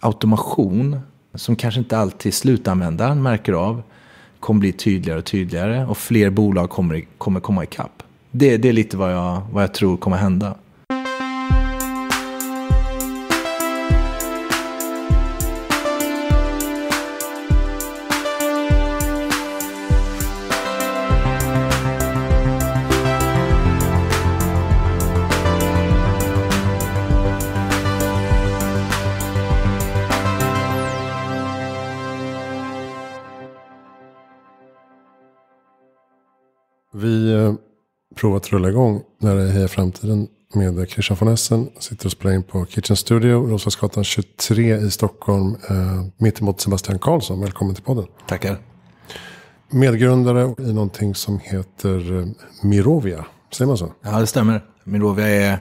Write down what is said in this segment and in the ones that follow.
automation som kanske inte alltid slutanvändaren märker av kommer bli tydligare och tydligare och fler bolag kommer, kommer komma ikapp. Det, det är lite vad jag, vad jag tror kommer hända. provat rulla igång när det är framtiden med Christian von Essen. Sitter och spelar in på Kitchen Studio, Roslagsgatan 23 i Stockholm. Eh, mittemot Sebastian Karlsson, välkommen till podden. Tackar. Medgrundare i någonting som heter eh, Mirovia, säger man så? Ja, det stämmer. Mirovia är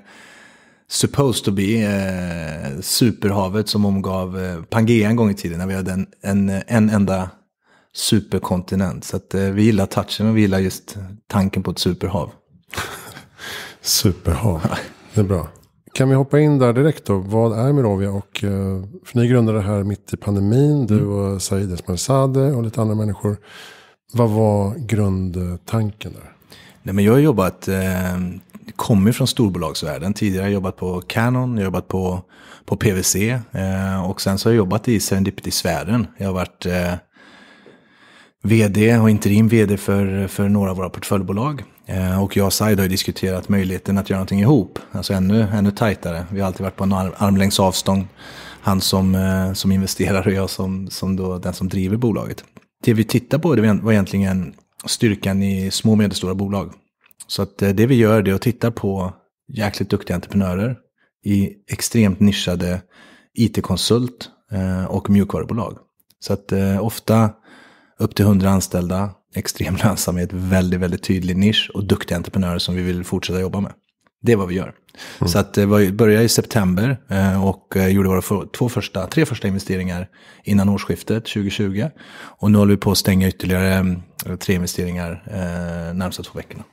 supposed to be eh, superhavet som omgav eh, Pangea en gång i tiden när vi hade en, en, en enda superkontinent. Så att, eh, vi gillar touchen och vi gillar just tanken på ett superhav. Superhav. Det är bra. Kan vi hoppa in där direkt då? Vad är Mirovia? Och, eh, för ni grundade det här mitt i pandemin. Du mm. och Said Esmarzadeh och lite andra människor. Vad var grundtanken där? Nej, men jag har jobbat, eh, kommer från storbolagsvärlden. Tidigare har jag jobbat på Canon, jag har jobbat på, på PVC. Eh, och sen så har jag jobbat i Serendipity-sfären. Jag har varit eh, vd och interim vd för, för några av våra portföljbolag. Eh, och jag och Said har ju diskuterat möjligheten att göra någonting ihop. Alltså ännu, ännu tajtare. Vi har alltid varit på en armlängds avstånd. Han som, eh, som investerar och jag som, som då den som driver bolaget. Det vi tittar på det var egentligen styrkan i små och medelstora bolag. Så att eh, det vi gör det är att titta på jäkligt duktiga entreprenörer i extremt nischade it-konsult och mjukvarubolag. Så att ofta upp till 100 anställda extrem lönsamhet, väldigt, väldigt tydlig nisch och duktiga entreprenörer som vi vill fortsätta jobba med. Det är vad vi gör. Mm. Så att det eh, började i september eh, och eh, gjorde våra två första, tre första investeringar innan årsskiftet 2020. Och nu håller vi på att stänga ytterligare tre investeringar närmsta två veckorna.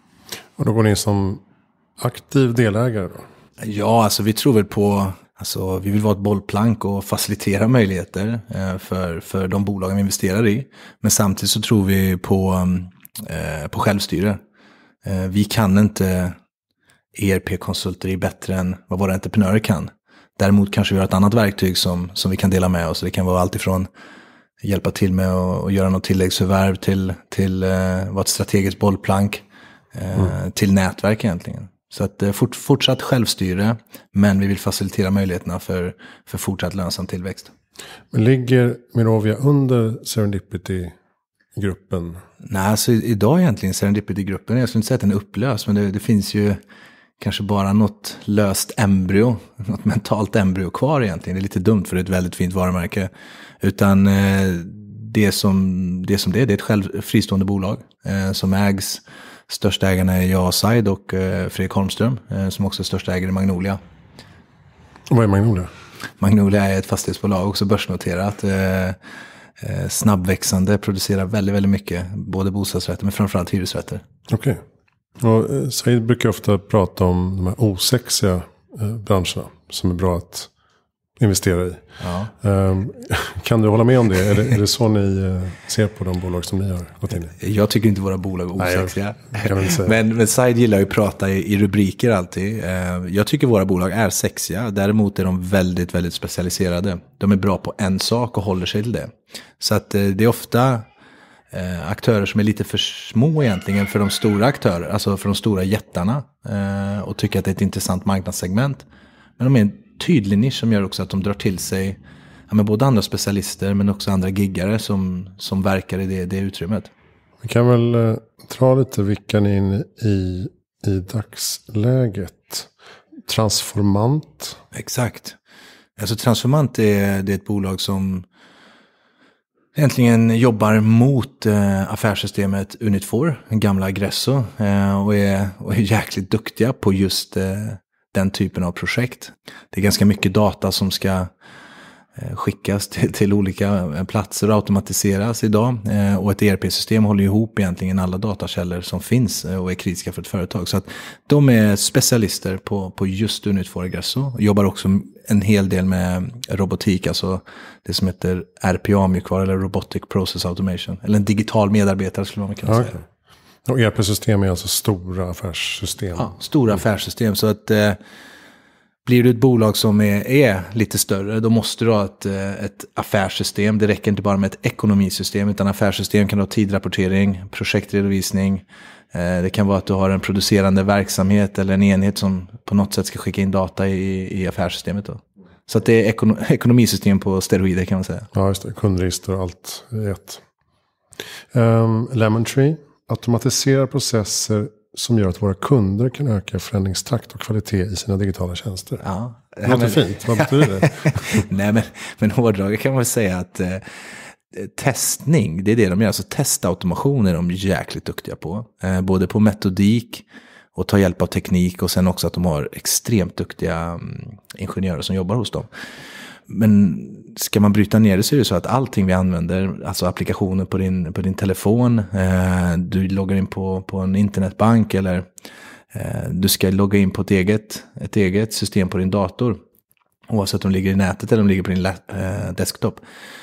Och då går ni in som aktiv delägare då? Ja, alltså vi tror väl på Alltså, vi vill vara ett bollplank och facilitera möjligheter eh, för, för de bolagen vi investerar i. Men samtidigt så tror vi på, eh, på självstyre. Eh, vi kan inte ERP-konsulter är bättre än vad våra entreprenörer kan. Däremot kanske vi har ett annat verktyg som, som vi kan dela med oss. Det kan vara allt ifrån hjälpa till med att göra något tilläggsförvärv till, till uh, vara ett strategiskt bollplank uh, mm. till nätverk egentligen. Så att eh, fort, fortsatt självstyre, men vi vill facilitera möjligheterna för, för fortsatt lönsam tillväxt. Men ligger Mirovia under Serendipity? Gruppen? Nej, alltså idag egentligen Serendipity-gruppen, jag skulle inte säga att den är upplöst, men det, det finns ju kanske bara något löst embryo, något mentalt embryo kvar egentligen. Det är lite dumt för det är ett väldigt fint varumärke. Utan eh, det som det, som det är, det är ett själv, fristående bolag eh, som ägs Största ägarna är jag, Said och eh, Fredrik Holmström eh, som också är största ägare i Magnolia. Vad är Magnolia? Magnolia är ett fastighetsbolag, också börsnoterat. Eh, snabbväxande, producerar väldigt, väldigt mycket. Både bostadsrätter men framförallt hyresrätter. Okej. Okay. Said brukar ofta prata om de här osexiga branscherna som är bra att investera i. Ja. Ehm, kan du hålla med om det? Är, det? är det så ni eh, ser på de bolag som ni har gått in i? Jag tycker inte våra bolag är osexiga. men, men Said gillar ju att prata i, i, rubriker alltid. Ehm, jag tycker våra bolag är sexiga. Däremot är de väldigt, väldigt specialiserade. De är bra på en sak och håller sig till det. Så att eh, det är ofta eh, aktörer som är lite för små egentligen för de stora aktörerna. alltså för de stora jättarna. och tycker att det är ett intressant marknadssegment. Men de är tydlig nisch som gör också att de drar till sig ja, men både andra specialister men också andra giggare som, som verkar i det, det utrymmet. Vi kan väl eh, dra lite vickan in i i dagsläget. Transformant. Exakt. Alltså Transformant är, det är ett bolag som egentligen jobbar mot eh, affärssystemet Unit4, den gamla Agresso, Eh, och, är, och är jäkligt duktiga på just eh, den typen av projekt. Det är ganska mycket data som ska eh, skickas till, till olika eh, platser och automatiseras idag. Eh, och ett ERP-system håller ihop egentligen alla datakällor som finns och är kritiska för ett företag. Så att de är specialister på, på just Unit for Egresso. Jobbar också en hel del med robotik, alltså det som heter RPA-mjukvara eller Robotic Process Automation. Eller en digital medarbetare skulle man kunna okay. säga. Och EP-system är alltså stora affärssystem? Ja, stora affärssystem. Så att eh, blir du ett bolag som är, är, lite större, då måste du ha ett, eh, ett affärssystem. Det räcker inte bara med ett ekonomisystem, utan affärssystem kan ha tidrapportering, projektredovisning. Eh, det kan vara att du har en producerande verksamhet eller en enhet som på något sätt ska skicka in data i, i affärssystemet. Då. Så att det är ekono ekonomisystem på steroider kan man säga. Ja, just det. Kundregister och allt i ett. Um, Lemon Tree automatisera processer som gör att våra kunder kan öka förändringstakt och kvalitet i sina digitala tjänster. Ja, det låter men, fint, vad betyder det? Nej, men, men hårdraget kan man väl säga att eh, testning, det är det de gör. Alltså testautomation är de jäkligt duktiga på. Eh, både på metodik och ta hjälp av teknik och sen också att de har extremt duktiga mm, ingenjörer som jobbar hos dem. Men ska man bryta ner det så är det så att allting vi använder, alltså applikationer på din, på din telefon, eh, du loggar in på, på en internetbank eller eh, du ska logga in på ett eget, ett eget system på din dator, oavsett om de ligger i nätet eller om de ligger på din eh, desktop,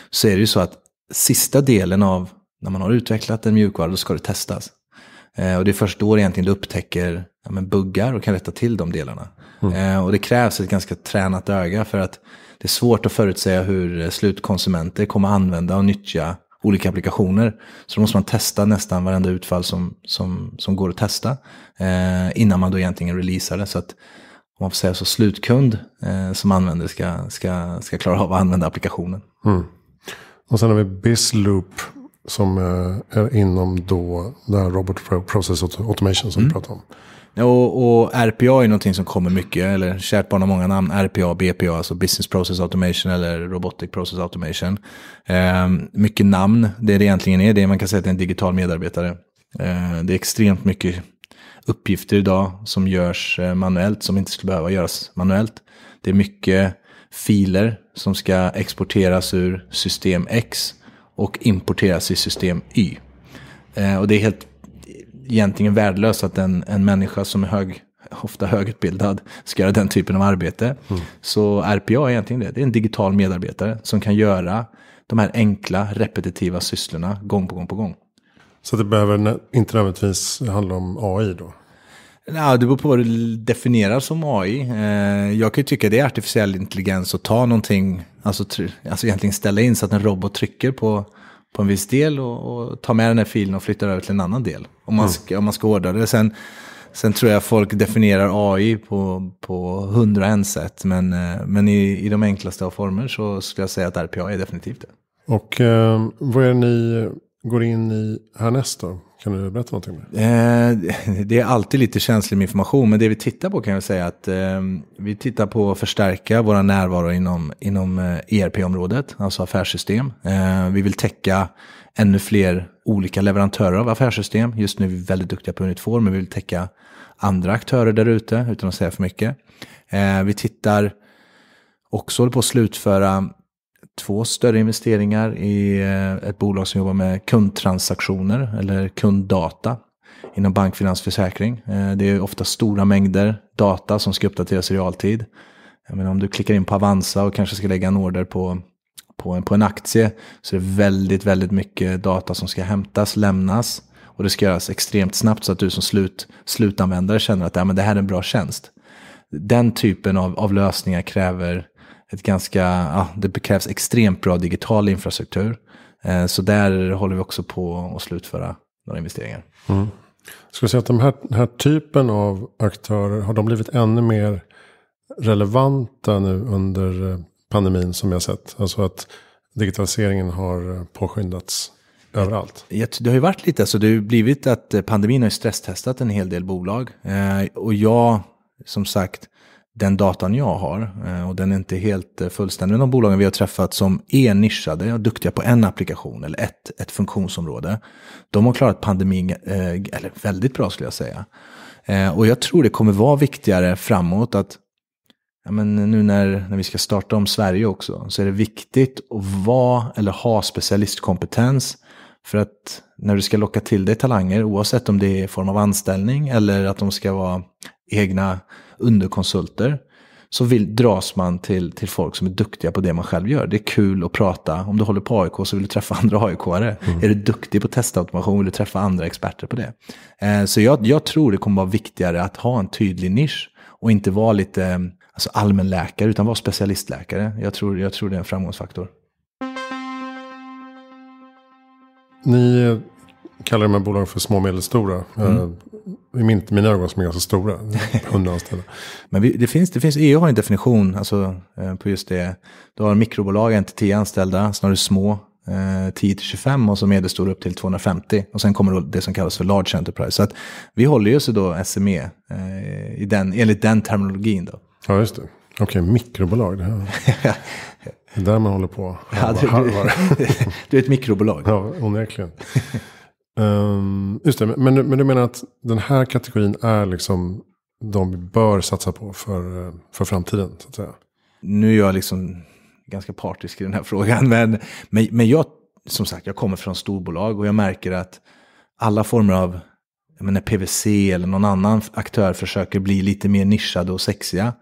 så är det ju så att sista delen av när man har utvecklat en mjukvara, då ska det testas. Eh, och det är först då egentligen du upptäcker ja, men buggar och kan rätta till de delarna. Mm. Eh, och det krävs ett ganska tränat öga för att det är svårt att förutsäga hur eh, slutkonsumenter kommer använda och nyttja olika applikationer. Så då måste man testa nästan varenda utfall som, som, som går att testa eh, innan man då egentligen releasar det. Så att om man får säga så, slutkund eh, som använder ska, ska, ska klara av att använda applikationen. Mm. Och sen har vi Bizloop som eh, är inom då det här Robot Process Automation som mm. vi pratade om. Och, och, RPA är någonting som kommer mycket, eller kärt barn har många namn, RPA, BPA, alltså Business Process Automation eller Robotic Process Automation. Eh, mycket namn, det det egentligen är, det man kan säga att det är en digital medarbetare. Eh, det är extremt mycket uppgifter idag som görs eh, manuellt, som inte skulle behöva göras manuellt. Det är mycket filer som ska exporteras ur system X och importeras i system Y. Eh, och det är helt egentligen värdelöst att en, en människa som är hög, ofta högutbildad ska göra den typen av arbete. Mm. Så RPA är egentligen det. Det är en digital medarbetare som kan göra de här enkla, repetitiva sysslorna gång på gång på gång. Så det behöver inte nödvändigtvis handla om AI då? Ja, det beror på vad du definierar som AI. Eh, jag kan ju tycka det är artificiell intelligens att ta någonting, alltså, alltså egentligen ställa in så att en robot trycker på på en viss del och, och tar med den här filen och flyttar över till en annan del. Om man mm. ska, om man ska ordna det. Sen, sen tror jag folk definierar AI på, på hundra en sätt. Men, eh, men i, i de enklaste av former så skulle jag säga att RPA är definitivt det. Och eh, vad är det ni går in i härnäst då? Kan du berätta någonting? Eh, det är alltid lite känslig med information, men det vi tittar på kan jag säga att eh, vi tittar på att förstärka våra närvaro inom, inom ERP-området, eh, e alltså affärssystem. Eh, vi vill täcka ännu fler olika leverantörer av affärssystem. Just nu är vi väldigt duktiga på Unit4, men vi vill täcka andra aktörer där ute, utan att säga för mycket. Eh, vi tittar också på att slutföra två större investeringar i eh, ett bolag som jobbar med kundtransaktioner eller kunddata inom bankfinansförsäkring. Eh, det är ofta stora mängder data som ska uppdateras i realtid. Men om du klickar in på Avanza och kanske ska lägga en order på, på, en, på en aktie så är det väldigt, väldigt mycket data som ska hämtas, lämnas och det ska göras extremt snabbt så att du som slut, slutanvändare känner att ja, men det här är en bra tjänst. Den typen av, av lösningar kräver ett ganska, ja, det krävs extremt bra digital infrastruktur. Eh, så där håller vi också på att slutföra några investeringar. Mm. Ska säga att den här, den här typen av aktörer, har de blivit ännu mer relevanta nu under eh, pandemin som jag sett? Alltså att digitaliseringen har eh, påskyndats överallt? Det har ju varit lite, så, alltså det har blivit att pandemin har stresstestat en hel del bolag. Och jag, som sagt, den datan jag har, eh, och den är inte helt eh, fullständig, men de bolagen vi har träffat som är nischade och duktiga på en applikation eller ett, ett funktionsområde, de har klarat pandemin eh, eller väldigt bra skulle jag säga. Och jag tror det kommer vara viktigare framåt att ja, men nu när, när vi ska starta om Sverige också, så är det viktigt att vara eller ha specialistkompetens för att när du ska locka till dig talanger, oavsett om det är i form av anställning eller att de ska vara egna underkonsulter så vill, dras man till, till folk som är duktiga på det man själv gör. Det är kul att prata. Om du håller på AIK så vill du träffa andra AIK-are. Mm. Är du duktig på testautomation vill du träffa andra experter på det. Eh, så jag, jag tror det kommer vara viktigare att ha en tydlig nisch och inte vara lite eh, alltså allmänläkare utan vara specialistläkare. Jag tror, jag tror det är en framgångsfaktor. Ni kallar de här bolagen för små och medelstora. Mm. Eh, inte mina ögon som är ganska stora. 100 anställda. Men vi, det finns, det finns, EU har en definition alltså, eh, på just det. Du har mikrobolag, 1 10 anställda, sen har du små, eh, 10-25 och så medelstora upp till 250. Och sen kommer då det som kallas för large enterprise. Så att vi håller ju oss då SME, eh, i den, enligt den terminologin. Då. Ja, just det. Okej, okay, mikrobolag. Det, här. det är där man håller på. ja, du, du, du är ett mikrobolag. Ja, onekligen. Um, just det, men, men du menar att den här kategorin är liksom de vi bör satsa på för, för framtiden? Så att säga. Nu är jag liksom ganska partisk i den här frågan, men, men, men jag, som sagt, jag kommer från storbolag och jag märker att alla former av menar, PVC eller någon annan aktör försöker bli lite mer nischade och sexiga,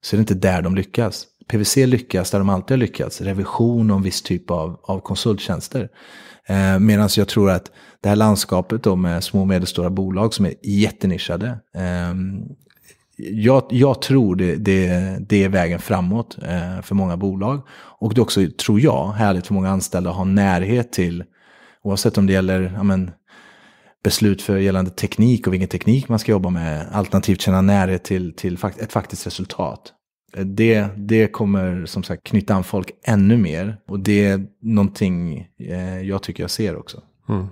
så är det inte där de lyckas. PVC lyckas där de alltid har lyckats, revision och en viss typ av, av konsulttjänster. Eh, Medan jag tror att det här landskapet då med små och medelstora bolag som är jättenischade. Eh, jag, jag, tror det, det, det, är vägen framåt eh, för många bolag. Och det är också, tror jag, härligt för många anställda att ha närhet till, oavsett om det gäller amen, beslut för gällande teknik och vilken teknik man ska jobba med, alternativt känna närhet till, till fakt ett faktiskt resultat. Eh, det, det kommer som sagt knyta an folk ännu mer. Och det är någonting eh, jag tycker jag ser också. Mm.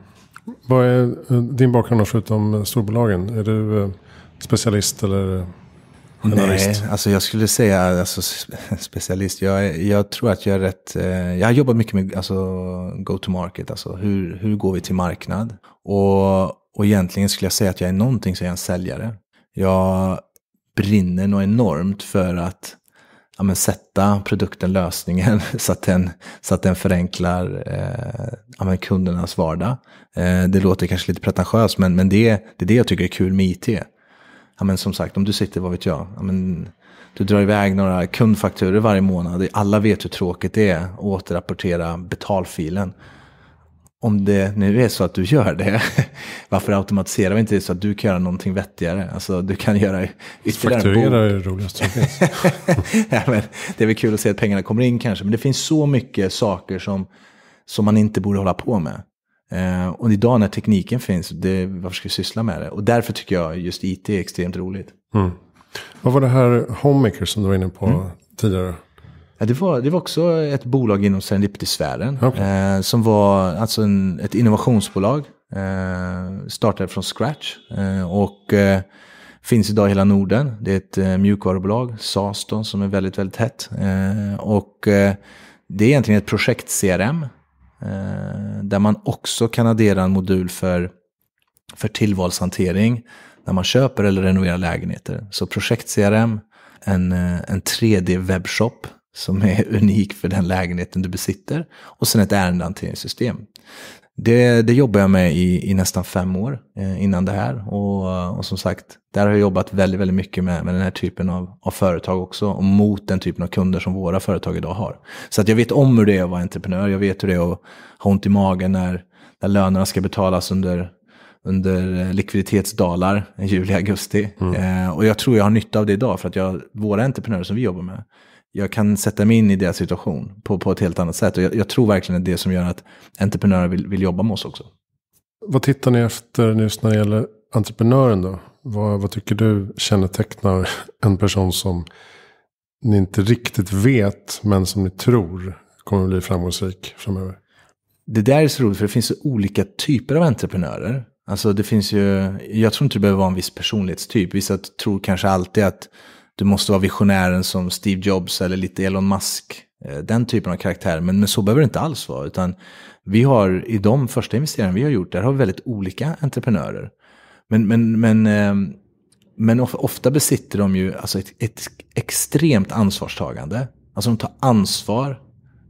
Vad är eh, din bakgrund förutom storbolagen? Är du specialist eller generalist? Nej, alltså jag skulle säga alltså, specialist. Jag, jag tror att jag är rätt... jag har jobbat mycket med alltså, go-to-market. Alltså hur, hur går vi till marknad? Och, och egentligen skulle jag säga att jag är någonting som är en säljare. Jag brinner något enormt för att ja, men sätta produkten, lösningen, så att den, så att den förenklar eh, ja, kundernas vardag. Eh, det låter kanske lite pretentiöst, men, men det, det är det jag tycker är kul med IT. Ja, men som sagt, om du sitter, vad vet jag, ja, men, du drar iväg några kundfakturer varje månad. Alla vet hur tråkigt det är att återrapportera betalfilen om det nu är så att du gör det, varför automatiserar vi inte det så att du kan göra någonting vettigare? Alltså du kan göra ytterligare Fakturera är det roligaste som finns. ja, men, det är väl kul att se att pengarna kommer in kanske, men det finns så mycket saker som, som man inte borde hålla på med. Eh, och idag när tekniken finns, det, varför ska vi syssla med det? Och därför tycker jag just IT är extremt roligt. Mm. Vad var det här Homemaker som du var inne på mm. tidigare? Ja, det, var, det var också ett bolag inom Serendipity-sfären. Okay. Eh, som var alltså en, ett innovationsbolag. Eh, startade från scratch. Eh, och eh, finns idag i hela Norden. Det är ett eh, mjukvarubolag, Saston, som är väldigt, väldigt hett. Eh, och eh, det är egentligen ett projekt-CRM. där man också kan addera en modul för, för tillvalshantering. När man köper eller renoverar lägenheter. Så projekt-CRM en, en 3D-webbshop som är unik för den lägenheten du besitter. Och sen ett ärendehanteringssystem. Det, det jobbar jag med i, i nästan fem år eh, innan det här. Och, och som sagt, där har jag jobbat väldigt, väldigt mycket med, med den här typen av, av företag också. Och mot den typen av kunder som våra företag idag har. Så att jag vet om hur det är att vara entreprenör. Jag vet hur det är att ha ont i magen när, när lönerna ska betalas under under eh, likviditetsdalar i juli, augusti. Mm. Eh, och jag tror jag har nytta av det idag för att jag, våra entreprenörer som vi jobbar med jag kan sätta mig in i deras situation på, på ett helt annat sätt. Och jag, jag tror verkligen att det som gör att entreprenörer vill, vill jobba med oss också. Vad tittar ni efter just när det gäller entreprenören då? Vad, vad tycker du kännetecknar en person som ni inte riktigt vet men som ni tror kommer att bli framgångsrik framöver? Det där är så roligt för det finns så olika typer av entreprenörer. Alltså det finns ju, jag tror inte det behöver vara en viss personlighetstyp. Vissa tror kanske alltid att du måste vara visionären som Steve Jobs eller lite Elon Musk. Eh, den typen av karaktär, men, men så behöver det inte alls vara. Utan vi har i de första investeringarna vi har gjort, där har vi väldigt olika entreprenörer. Men, men, men, ehm, men ofta besitter de ju alltså ett, ett extremt ansvarstagande. Alltså de tar ansvar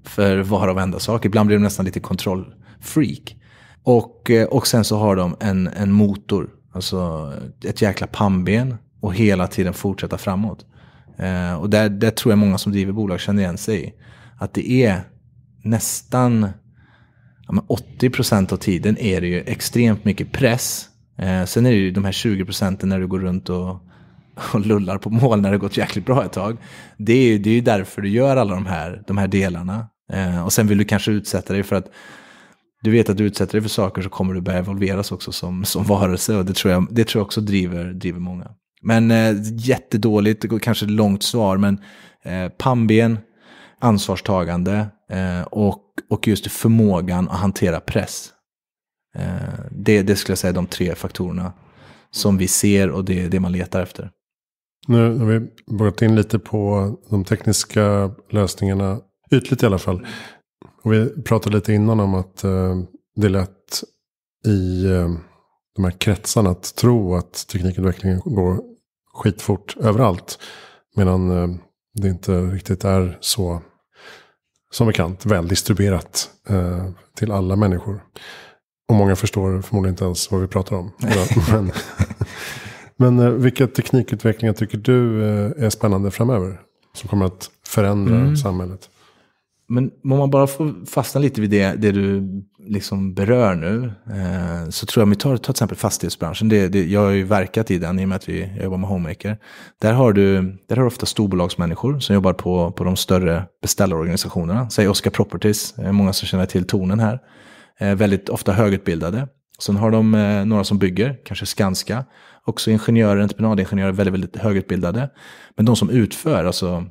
för var och varenda sak. Ibland blir de nästan lite kontrollfreak. Och, eh, och sen så har de en, en motor, alltså ett jäkla pannben och hela tiden fortsätta framåt. Eh, och där, där tror jag många som driver bolag känner igen sig i. Att det är nästan ja, 80 procent av tiden är det ju extremt mycket press. Eh, sen är det ju de här 20 procenten när du går runt och, och lullar på mål när det gått jäkligt bra ett tag. Det är ju, det är ju därför du gör alla de här, de här delarna. Eh, och sen vill du kanske utsätta dig för att du vet att du utsätter dig för saker så kommer du börja evolveras också som, som varelse. Och det tror jag, det tror jag också driver, driver många. Men eh, jättedåligt, kanske ett långt svar, men eh, pannben, ansvarstagande eh, och, och just förmågan att hantera press. Eh, det, det skulle jag säga är de tre faktorerna som vi ser och det är det man letar efter. Nu har vi borrat in lite på de tekniska lösningarna, ytligt i alla fall. Och vi pratade lite innan om att eh, det är lätt i eh, de här kretsarna att tro att teknikutvecklingen går skitfort överallt. Medan eh, det inte riktigt är så, som bekant, väl distribuerat eh, till alla människor. Och många förstår förmodligen inte ens vad vi pratar om. men, men eh, vilka teknikutvecklingar tycker du eh, är spännande framöver? Som kommer att förändra mm. samhället? Men om man bara får fastna lite vid det, det du liksom berör nu, eh, så tror jag, om vi tar, tar till exempel fastighetsbranschen, det, det, jag har ju verkat i den i och med att vi, jobbar med homemaker. Där har du, där har du ofta storbolagsmänniskor som jobbar på, på de större beställarorganisationerna, säg Oscar Properties, eh, många som känner till tonen här, eh, väldigt ofta högutbildade. Sen har de eh, några som bygger, kanske Skanska, också ingenjörer, entreprenadingenjörer, väldigt, väldigt högutbildade. Men de som utför, alltså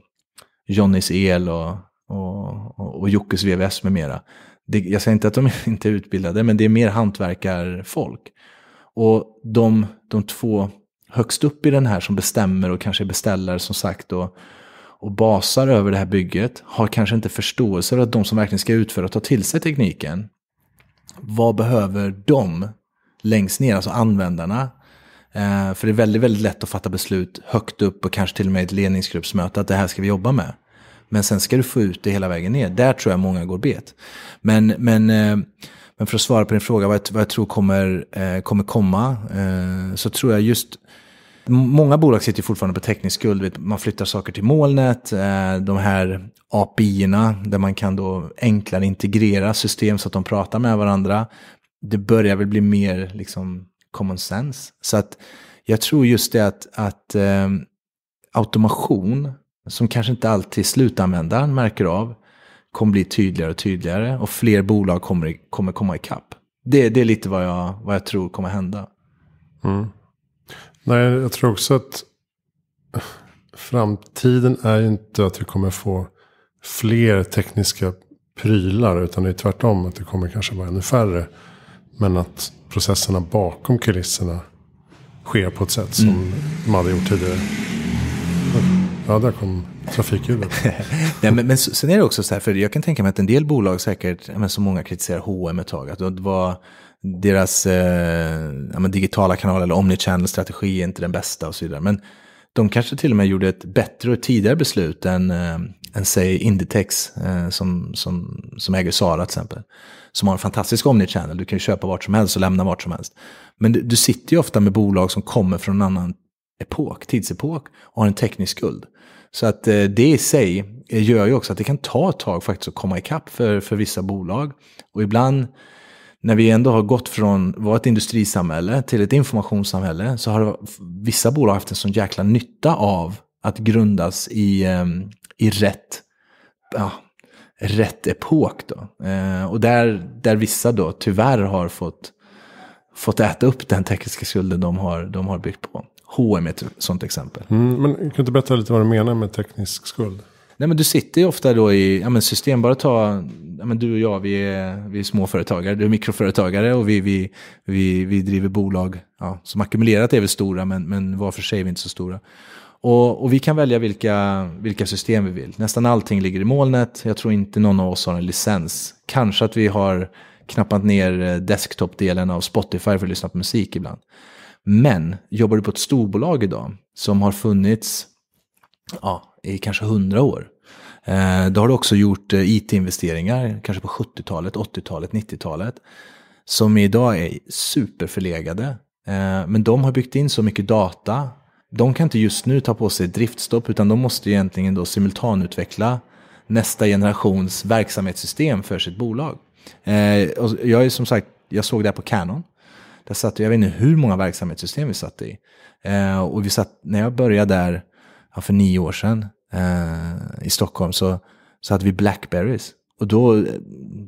Johnnys el och och, och, och Jockes VVS med mera. Det, jag säger inte att de inte är utbildade, men det är mer hantverkarfolk. Och de, de två högst upp i den här som bestämmer och kanske beställer, som sagt och, och basar över det här bygget har kanske inte förståelse för att de som verkligen ska utföra och ta till sig tekniken. Vad behöver de längst ner, alltså användarna? Eh, för det är väldigt, väldigt lätt att fatta beslut högt upp och kanske till och med i ett ledningsgruppsmöte att det här ska vi jobba med. Men sen ska du få ut det hela vägen ner. Där tror jag många går bet. Men, men, eh, men för att svara på din fråga, vad jag, vad jag tror kommer, eh, kommer komma, eh, så tror jag just Många bolag sitter fortfarande på teknisk skuld. Man flyttar saker till molnet. De här API-erna där man kan då enklare integrera system så att de pratar med varandra. Det börjar väl bli mer liksom common sense. Så att jag tror just det att, att automation som kanske inte alltid slutanvändaren märker av kommer bli tydligare och tydligare och fler bolag kommer, kommer komma ikapp. Det, det är lite vad jag, vad jag tror kommer hända. Mm. Nej, jag tror också att framtiden är inte att vi kommer få fler tekniska prylar. Utan det är tvärtom att det kommer kanske vara ännu färre. Men att processerna bakom kulisserna sker på ett sätt som mm. de aldrig gjort tidigare. Ja, där kom trafikhjulet. Nej, men, men sen är det också så här, för jag kan tänka mig att en del bolag säkert, men så många kritiserar H&M ett tag, att det var deras eh, ja, digitala kanal eller omnichannel-strategi är inte den bästa och så vidare. Men de kanske till och med gjorde ett bättre och tidigare beslut än, eh, än säg Inditex eh, som, som, som äger Zara till exempel. Som har en fantastisk omnichannel, du kan ju köpa vart som helst och lämna vart som helst. Men du, du sitter ju ofta med bolag som kommer från en annan epok, tidsepok och har en teknisk skuld. Så att eh, det i sig gör ju också att det kan ta ett tag faktiskt att komma ikapp för, för vissa bolag. Och ibland när vi ändå har gått från vårt industrisamhälle till ett informationssamhälle så har vissa bolag haft en sån jäkla nytta av att grundas i, ehm, i rätt, ja, rätt epok. Då. Eh, och där, där vissa då tyvärr har fått, fått äta upp den tekniska skulden de har, de har byggt på. H&M är ett sånt exempel. Mm, men kan du inte berätta lite vad du menar med teknisk skuld? Nej, men du sitter ju ofta då i ja, men system. Bara ta, ja, men du och jag, vi är, vi är småföretagare. Du är mikroföretagare och vi, vi, vi, vi driver bolag ja, som ackumulerat är väl stora, men, men var för sig är vi inte så stora. Och, och vi kan välja vilka, vilka system vi vill. Nästan allting ligger i molnet. Jag tror inte någon av oss har en licens. Kanske att vi har knappat ner eh, desktop-delen av Spotify för att lyssna på musik ibland. Men jobbar du på ett storbolag idag som har funnits ja, i kanske hundra år. Eh, då har du också gjort eh, it-investeringar, kanske på 70-talet, 80-talet, 90-talet, som idag är superförlegade. Men de har byggt in så mycket data. De kan inte just nu ta på sig driftstopp, utan de måste egentligen då simultanutveckla nästa generations verksamhetssystem för sitt bolag. Eh, och jag är som sagt, jag såg det här på Canon. Där satt, jag vet inte hur många verksamhetssystem vi satt i. Eh, och vi satt, när jag började där ja, för nio år sedan eh, i Stockholm så, så hade vi Blackberries. Och då, eh,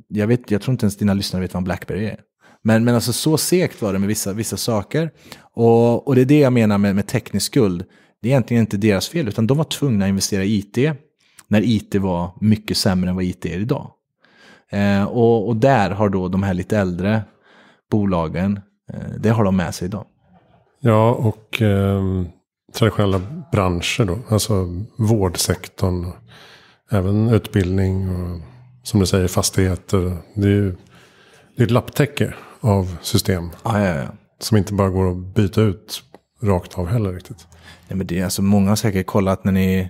jag, vet, jag tror inte ens dina lyssnare vet vad en Blackberry är. Men, men alltså så segt var det med vissa, vissa saker. Och, och det är det jag menar med, med teknisk skuld. Det är egentligen inte deras fel, utan de var tvungna att investera i IT när IT var mycket sämre än vad IT är idag. Eh, och, och, där har då de här lite äldre bolagen, eh, det har de med sig idag. Ja, och eh, traditionella branscher då, alltså vårdsektorn, även utbildning och som du säger fastigheter. Det är ju det är ett lapptäcke av system. Ah, ja, ja. Som inte bara går att byta ut rakt av heller riktigt. Nej, men det är alltså många har säkert kollat när ni,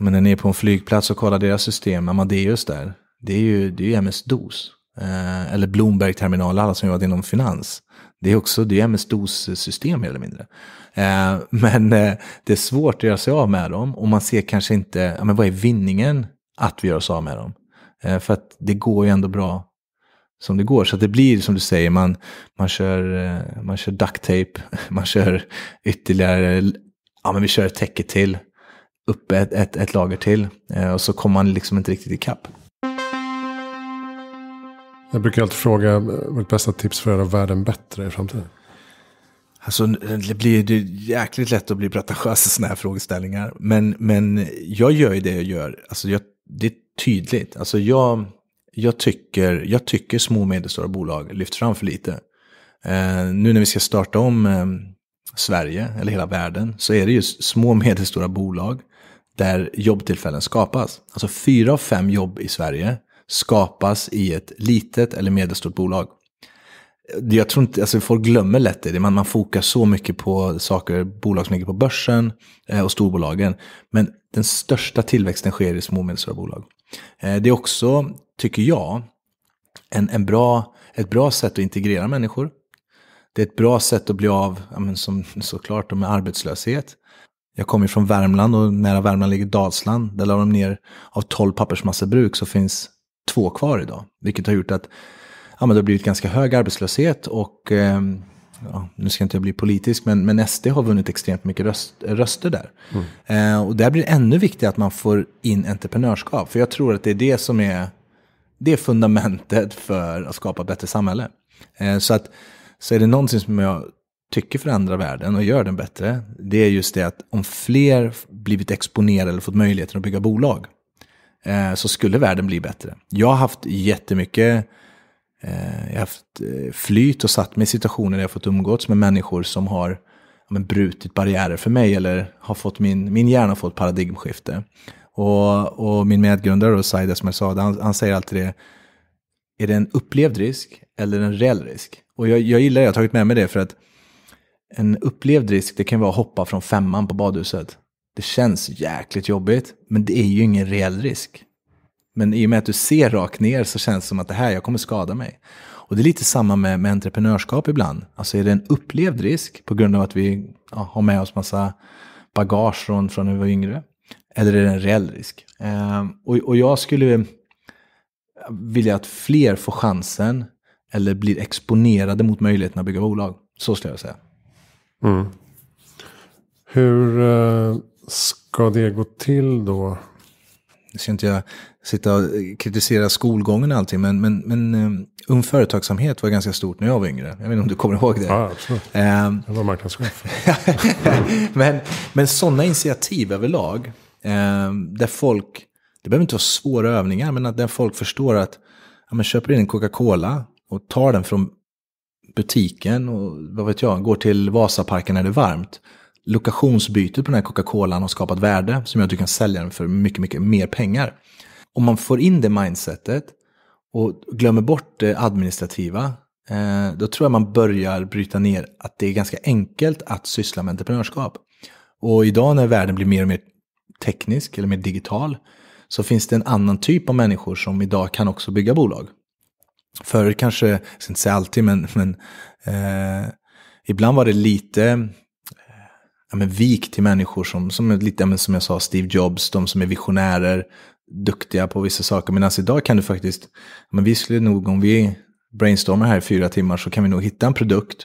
men när ni är på en flygplats och kollar deras system, Amadeus där det är ju, det är MS-DOS. Eh, eller Bloomberg-terminal, alla som jobbat inom finans. Det är också det är MS-DOS-system mer eller mindre. Eh, men eh, det är svårt att göra sig av med dem och man ser kanske inte, ja, men vad är vinningen att vi gör oss av med dem? Eh, för att det går ju ändå bra som det går. Så det blir som du säger, man, man kör, eh, man kör duct man kör ytterligare, ja men vi kör ett täcke till, upp ett, ett, ett lager till eh, och så kommer man liksom inte riktigt ikapp. Jag brukar alltid fråga eh, vårt bästa tips för att göra världen bättre i framtiden. Alltså, det blir det jäkligt lätt att bli pretentiös i sådana här frågeställningar. Men, men jag gör ju det jag gör. Alltså, jag, det är tydligt. Alltså, jag, jag, tycker, jag tycker små och medelstora bolag lyfts fram för lite. Eh, nu när vi ska starta om eh, Sverige, eller hela världen, så är det just små och medelstora bolag där jobbtillfällen skapas. Alltså fyra av fem jobb i Sverige skapas i ett litet eller medelstort bolag. Jag tror inte, alltså folk glömmer lätt det. Man, man fokar så mycket på saker, bolag som ligger på börsen eh, och storbolagen. Men den största tillväxten sker i små och medelstora bolag. Eh, det är också, tycker jag, en, en bra, ett bra sätt att integrera människor. Det är ett bra sätt att bli av, ja, men som, såklart, med arbetslöshet. Jag kommer från Värmland och nära Värmland ligger Dalsland. Där la de ner, av 12 pappersmassebruk så finns två kvar idag. Vilket har gjort att ja, men det har blivit ganska hög arbetslöshet och ehm, ja, nu ska jag inte bli politisk, men, men SD har vunnit extremt mycket röst, röster där. Mm. Eh, och där blir det ännu viktigare att man får in entreprenörskap, för jag tror att det är det som är det är fundamentet för att skapa ett bättre samhälle. Eh, så, att, så är det någonting som jag tycker förändrar världen och gör den bättre, det är just det att om fler blivit exponerade eller fått möjligheten att bygga bolag, Eh, så skulle världen bli bättre. Jag har haft jättemycket eh, jag har haft eh, flyt och satt mig i situationer där jag fått umgås med människor som har men, brutit barriärer för mig eller har fått min, min hjärna fått paradigmskifte. Och, och min medgrundare då, Said Esmersad, han, han säger alltid det, är det en upplevd risk eller en reell risk? Och jag, jag gillar det, jag har tagit med mig det för att en upplevd risk, det kan vara att hoppa från femman på badhuset. Det känns jäkligt jobbigt, men det är ju ingen reell risk. Men i och med att du ser rakt ner så känns det som att det här, jag kommer skada mig. Och det är lite samma med, med entreprenörskap ibland. Alltså är det en upplevd risk på grund av att vi ja, har med oss massa bagage från, från när vi var yngre? Eller är det en reell risk? Ehm, och, och jag skulle vilja att fler får chansen eller blir exponerade mot möjligheten att bygga bolag. Så skulle jag säga. Mm. Hur eh, ska det gå till då? Nu ska inte jag sitta och kritisera skolgången och allting, men, men, men um, ung företagsamhet var ganska stort när jag var yngre. Jag vet inte om du kommer ihåg det? Ja, absolut. Eh, jag var marknadschef. men, men sådana initiativ överlag, um, där folk, det behöver inte vara svåra övningar, men att där folk förstår att ja, man köper in en Coca-Cola och tar den från butiken och vad vet jag, går till Vasaparken när det är varmt lokationsbytet på den här Coca-Colan har skapat värde som gör att du kan sälja den för mycket, mycket mer pengar. Om man får in det mindsetet och glömmer bort det administrativa, eh, då tror jag man börjar bryta ner att det är ganska enkelt att syssla med entreprenörskap. Och idag när världen blir mer och mer teknisk eller mer digital så finns det en annan typ av människor som idag kan också bygga bolag. Förr kanske, jag ska inte säga alltid, men, men eh, ibland var det lite ja, men vik till människor som, som, lite, som jag sa, Steve Jobs, de som är visionärer, duktiga på vissa saker. Medan alltså, idag kan du faktiskt, men vi skulle nog, om vi brainstormar här i fyra timmar så kan vi nog hitta en produkt,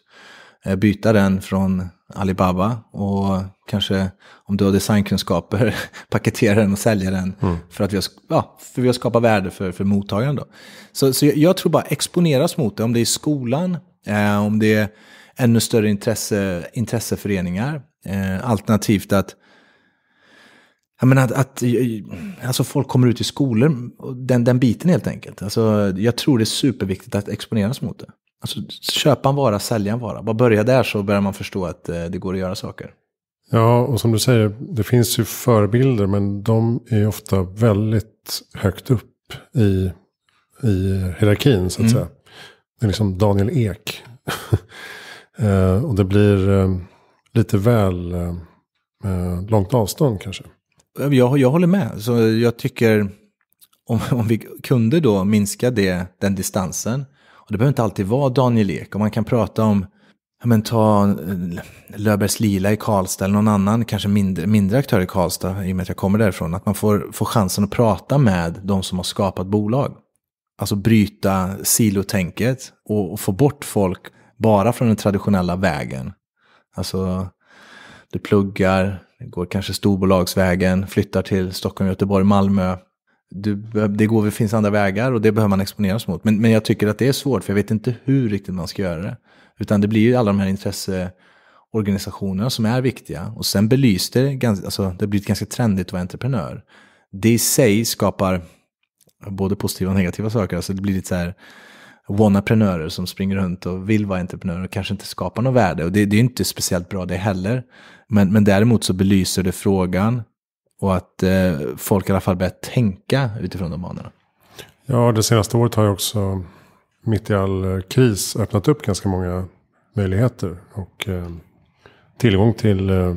eh, byta den från Alibaba och kanske om du har designkunskaper paketera den och sälja den mm. för att vi har, ja, för vi har skapat värde för, för mottagaren. Då. Så, så jag tror bara exponeras mot det, om det är i skolan, eh, om det är ännu större intresse, intresseföreningar. Eh, alternativt att, jag menar, att, att eh, alltså folk kommer ut i skolor, den, den biten helt enkelt. Alltså, jag tror det är superviktigt att exponeras mot det. Alltså, köpa en vara, sälja en vara. Bara börja där så börjar man förstå att eh, det går att göra saker. Ja, och som du säger, det finns ju förebilder, men de är ofta väldigt högt upp i, i hierarkin, så att mm. säga. Det är liksom Daniel Ek. eh, och det blir... Eh, lite väl eh, eh, långt avstånd kanske. Eh, jag, jag håller med. Så jag tycker om, om vi kunde då minska det, den distansen. Och det behöver inte alltid vara Daniel Ek. Och man kan prata om, men ta eh, Löfbergs Lila i Karlstad eller någon annan, kanske mindre, mindre aktör i Karlstad, i och med att jag kommer därifrån. Att man får, får chansen att prata med de som har skapat bolag. Alltså bryta silotänket och, och få bort folk bara från den traditionella vägen Alltså, du pluggar, går kanske storbolagsvägen, flyttar till Stockholm, Göteborg, Malmö. Du, det, går, det finns andra vägar och det behöver man exponeras mot. Men, men jag tycker att det är svårt, för jag vet inte hur riktigt man ska göra det. Utan det blir ju alla de här intresseorganisationerna som är viktiga. Och sen belyste det, alltså, det har blivit ganska trendigt att vara entreprenör. Det i sig skapar både positiva och negativa saker. Alltså det blir lite så här, wannaprenörer som springer runt och vill vara entreprenörer och kanske inte skapar något värde. Och det, det är inte speciellt bra det heller. Men, men däremot så belyser det frågan och att eh, folk i alla fall börjar tänka utifrån de banorna. Ja, det senaste året har ju också mitt i all eh, kris öppnat upp ganska många möjligheter. Och eh, tillgång till eh,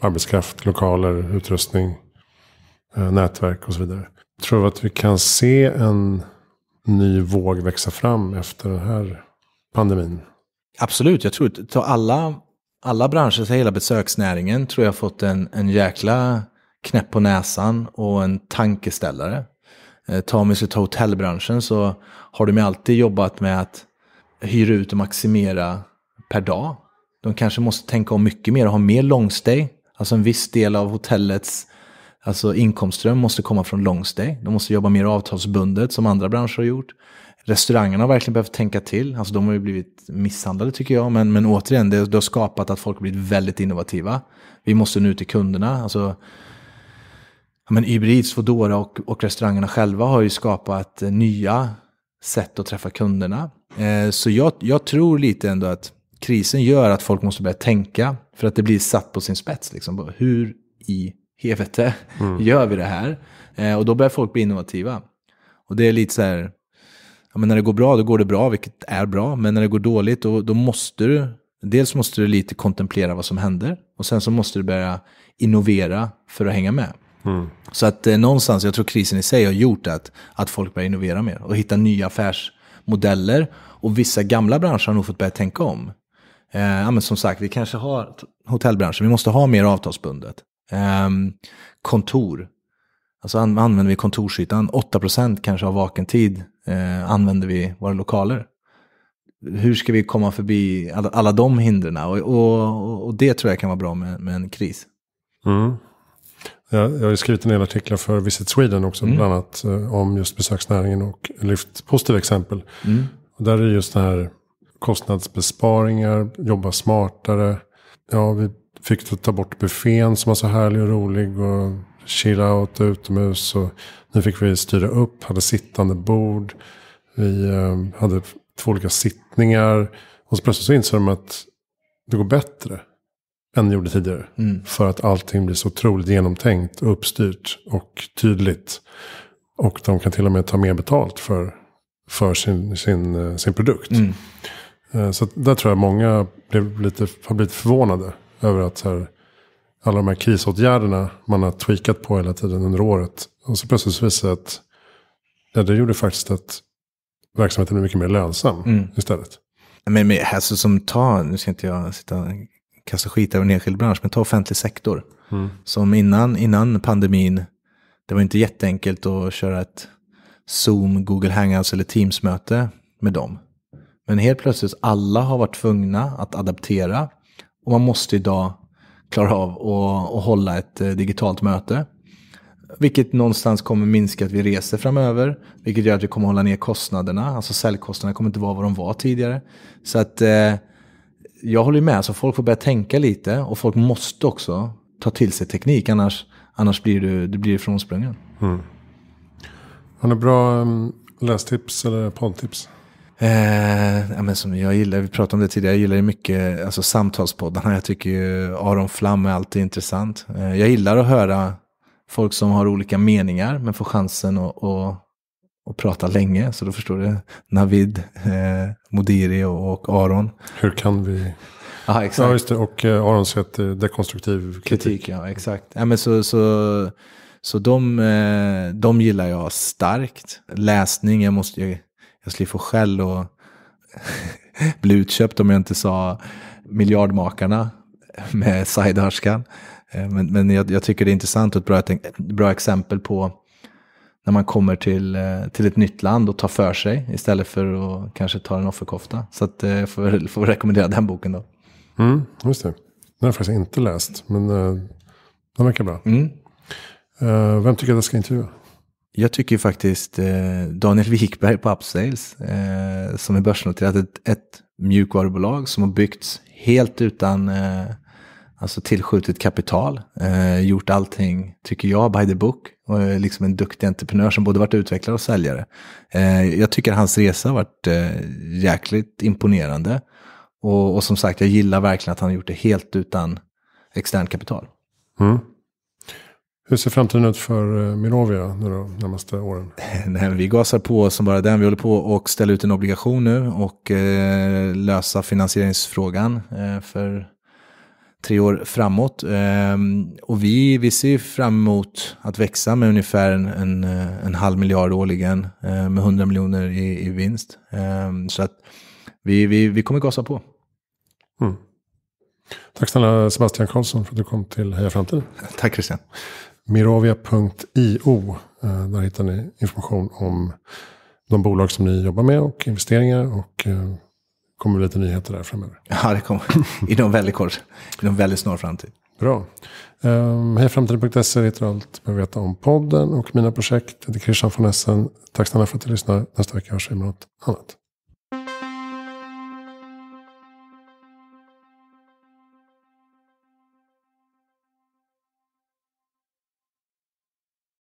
arbetskraft, lokaler, utrustning, eh, nätverk och så vidare. Jag tror att vi kan se en ny våg växa fram efter den här pandemin? Absolut, jag tror att alla, alla branscher, hela besöksnäringen tror jag har fått en, en jäkla knäpp på näsan och en tankeställare. Ta ska ta hotellbranschen så har de ju alltid jobbat med att hyra ut och maximera per dag. De kanske måste tänka om mycket mer och ha mer långstay. Alltså en viss del av hotellets Alltså inkomstström måste komma från long stay. De måste jobba mer avtalsbundet som andra branscher har gjort. Restaurangerna har verkligen behövt tänka till. Alltså de har ju blivit misshandlade tycker jag. Men, men återigen, det, det har skapat att folk har blivit väldigt innovativa. Vi måste nu till kunderna. Alltså, men Uber Foodora och, och restaurangerna själva har ju skapat nya sätt att träffa kunderna. Eh, så jag, jag tror lite ändå att krisen gör att folk måste börja tänka för att det blir satt på sin spets. Liksom. Hur i helvete, mm. gör vi det här? Eh, och då börjar folk bli innovativa. Och det är lite så här, ja, men när det går bra, då går det bra, vilket är bra. Men när det går dåligt, då, då måste du, dels måste du lite kontemplera vad som händer. Och sen så måste du börja innovera för att hänga med. Mm. Så att eh, någonstans, jag tror krisen i sig har gjort att, att folk börjar innovera mer och hitta nya affärsmodeller. Och vissa gamla branscher har nog fått börja tänka om. Eh, ja, men som sagt, vi kanske har hotellbranschen, vi måste ha mer avtalsbundet. Um, kontor. Alltså an använder vi kontorsytan. 8% kanske av vaken tid eh, använder vi våra lokaler. Hur ska vi komma förbi alla, alla de hindren? Och, och, och, det tror jag kan vara bra med, med en kris. Mm. Jag, jag har skrivit en del artiklar för Visit Sweden också, mm. bland annat eh, om just besöksnäringen och lyft positiva exempel. Mm. Och där är just det här kostnadsbesparingar, jobba smartare. Ja, vi fick ta bort buffén som var så härlig och rolig. Och chilla out utomhus. Och nu fick vi styra upp, hade sittande bord. Vi eh, hade två olika sittningar. Och så plötsligt så insåg de att det går bättre än det gjorde tidigare. Mm. För att allting blir så otroligt genomtänkt, uppstyrt och tydligt. Och de kan till och med ta mer betalt för, för sin, sin, eh, sin produkt. Mm. Eh, så där tror jag många blev lite, har blivit förvånade över att här, alla de här krisåtgärderna man har tweakat på hela tiden under året. Och så plötsligt visar det att ja, det gjorde faktiskt att verksamheten är mycket mer lönsam mm. istället. Men, men alltså som ta, nu ska inte jag sitta och kasta skit över en enskild bransch, men ta offentlig sektor. Mm. Som innan, innan pandemin, det var inte jätteenkelt att köra ett Zoom, Google Hangouts eller Teams-möte med dem. Men helt plötsligt, alla har varit tvungna att adaptera och man måste idag klara av att, hålla ett eh, digitalt möte. Vilket någonstans kommer minska att vi reser framöver. Vilket gör att vi kommer hålla ner kostnaderna. Alltså säljkostnaderna kommer inte vara vad de var tidigare. Så att eh, jag håller med. Så folk får börja tänka lite. Och folk måste också ta till sig teknik. Annars, annars blir du, du blir frånsprungen. Mm. Har ni bra mm, lästips eller poddtips? Eh, ja, men som jag gillar, vi pratade om det tidigare, jag gillar ju mycket alltså, samtalspoddarna. Jag tycker ju Aron Flam är alltid intressant. Eh, jag gillar att höra folk som har olika meningar men får chansen att, att, att prata länge. Så då förstår du Navid, eh, Modiri och, och Aron. Hur kan vi Aha, exakt. Ja, just det. Och eh, Arons rätt eh, dekonstruktiv kritik. kritik. Ja, exakt. Ja, men så, så, så de, eh, de gillar jag starkt. Läsning, jag måste, jag skulle få skäll och bli utköpt om jag inte sa miljardmakarna med sidehärskan. Eh, men, men jag, jag, tycker det är intressant och ett bra, bra exempel på när man kommer till, eh, till ett nytt land och tar för sig istället för att kanske ta en offerkofta. Så att, eh, jag får, får rekommendera den boken då. Mm, just det. Den har jag faktiskt inte läst, men den verkar bra. Mm. Vem tycker jag jag ska intervjua? Jag tycker faktiskt eh, Daniel Wikberg på Upsales, eh, som är börsnoterat, ett, ett mjukvarubolag som har byggts helt utan eh, alltså tillskjutet kapital, eh, gjort allting, tycker jag, by the book, och är liksom en duktig entreprenör som både varit utvecklare och säljare. Eh, jag tycker hans resa har varit eh, jäkligt imponerande. Och, och, som sagt, jag gillar verkligen att han har gjort det helt utan externt kapital. Mm. Hur ser framtiden ut för eh, Mirovia nu då? närmaste åren? Nej, vi gasar på som bara den. Vi håller på och ställer ut en obligation nu och eh, lösa finansieringsfrågan eh, för tre år framåt. Eh, och vi, vi ser fram emot att växa med ungefär en, en, eh, en halv miljard årligen eh, med 100 miljoner i, i vinst. Ehm, så att vi, vi, vi kommer gasa på. Mm. Tack snälla Sebastian Karlsson för att du kom till Heja Framtiden. Tack Christian mirovia.io. Eh, där hittar ni information om de bolag som ni jobbar med och investeringar. Och eh, kommer lite nyheter där framöver. Ja, det kommer. Inom väldigt kort. Inom väldigt snar framtid. Bra. Um, ehm, Hejframtiden.se hittar allt du behöver veta om podden och mina projekt. Det är Christian von Essen. Tack snälla för att du lyssnar. Nästa vecka hörs vi med något annat.